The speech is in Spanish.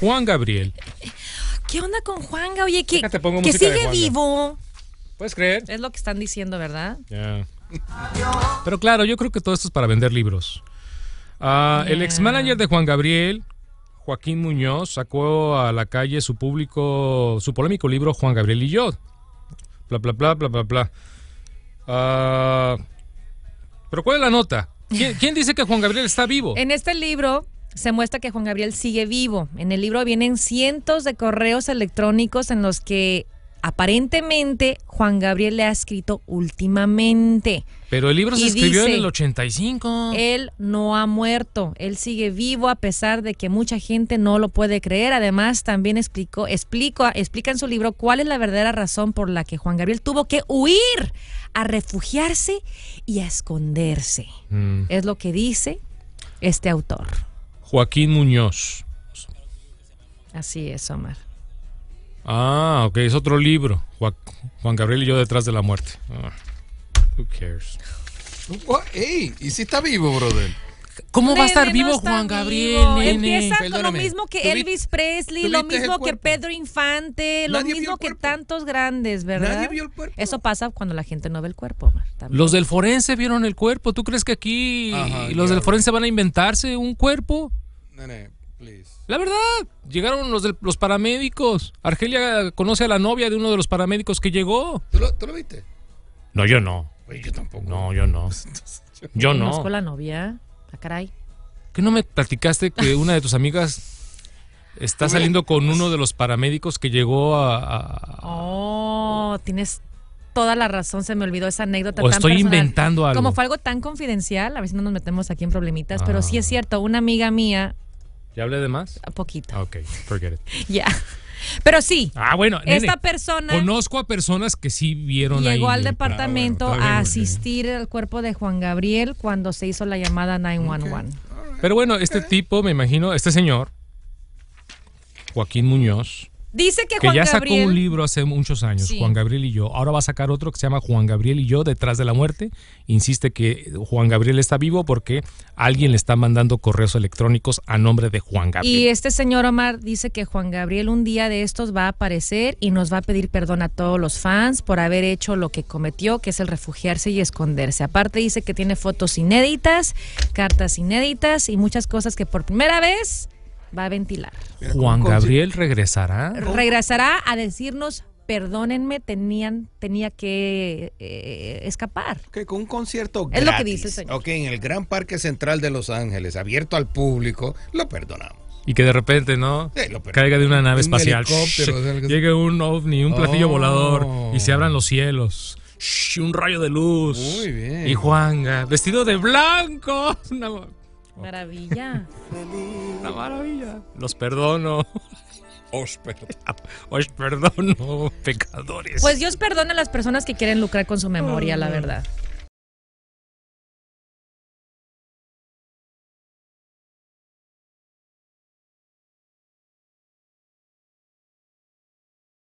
Juan Gabriel. ¿Qué onda con Juan Oye, que, sigue vivo. ¿Puedes creer? Es lo que están diciendo, ¿verdad? Pero claro, yo creo que todo esto es para vender libros. Ah, el ex manager de Juan Gabriel, Joaquín Muñoz, sacó a la calle su público, su polémico libro Juan Gabriel y yo. Bla, bla, bla, bla, bla, bla. Ah, pero ¿cuál es la nota? ¿Quién dice que Juan Gabriel está vivo? En este libro se muestra que Juan Gabriel sigue vivo. En el libro vienen cientos de correos electrónicos en los que aparentemente Juan Gabriel le ha escrito últimamente. Pero el libro se escribió en el 85. Él no ha muerto, él sigue vivo a pesar de que mucha gente no lo puede creer. Además, también explicó, explico, explica en su libro cuál es la verdadera razón por la que Juan Gabriel tuvo que huir a refugiarse y a esconderse. Mm. Es lo que dice este autor. Joaquín Muñoz. Así es, Omar. Ah, ok, es otro libro. Juan Gabriel y yo detrás de la muerte. Ah, who cares? Hey, ¿Y si está vivo, brother? ¿Cómo va a estar vivo Juan Gabriel? Empieza con lo mismo que Elvis Presley, lo mismo que Pedro Infante, lo mismo que tantos grandes, ¿verdad? Eso pasa cuando la gente no ve el cuerpo. Omar. Los del forense vieron el cuerpo. ¿Tú crees que aquí los del forense van a inventarse un cuerpo? La verdad, llegaron los, los paramédicos. Argelia conoce a la novia de uno de los paramédicos que llegó. ¿Tú lo, viste? No, yo no. yo tampoco. No, yo no. yo no. ¿Conozco la novia? ¿A ah, caray? ¿Qué no me platicaste que una de tus amigas está saliendo con uno de los paramédicos que llegó a, Oh, tienes toda la razón, se me olvidó esa anécdota. O estoy inventando algo. Como fue algo tan confidencial, a ver si no nos metemos aquí en problemitas, ah. pero sí es cierto, una amiga mía ¿Ya hablé de más? A poquito. Ah, ok, forget it. Ya. Pero sí. Ah, bueno, esta persona. Conozco a personas que sí vieron Llegó al departamento a asistir al cuerpo de Juan Gabriel cuando se hizo la llamada 911. Pero bueno, este tipo, me imagino, este señor, Joaquín Muñoz, Dice que, que ya sacó un libro hace muchos años, Juan Gabriel y yo. Ahora va a sacar otro que se llama Juan Gabriel y yo detrás de la muerte. Insiste que Juan Gabriel está vivo porque alguien le está mandando correos electrónicos a nombre de Juan Gabriel. Y este señor Omar dice que Juan Gabriel un día de estos va a aparecer y nos va a pedir perdón a todos los fans por haber hecho lo que cometió, que es el refugiarse y esconderse. Aparte dice que tiene fotos inéditas, cartas inéditas y muchas cosas que por primera vez va a ventilar. Juan Gabriel regresará. Regresará a decirnos perdónenme, tenían, tenía que eh, escapar. Que con un concierto es lo que dice el señor. Ok, en el Gran Parque Central de Los Ángeles, abierto al público, lo perdonamos. Y que de repente, ¿no? Sí, Caiga de una nave espacial. Llegue un ovni, un platillo oh. volador y se abran los cielos. Shhh, un rayo de luz. Muy bien. Y Juanga, vestido de blanco. Maravilla maravilla. Los perdono. perdono. os perdono, pecadores. Pues Dios perdona a las personas que quieren lucrar con su memoria, la verdad.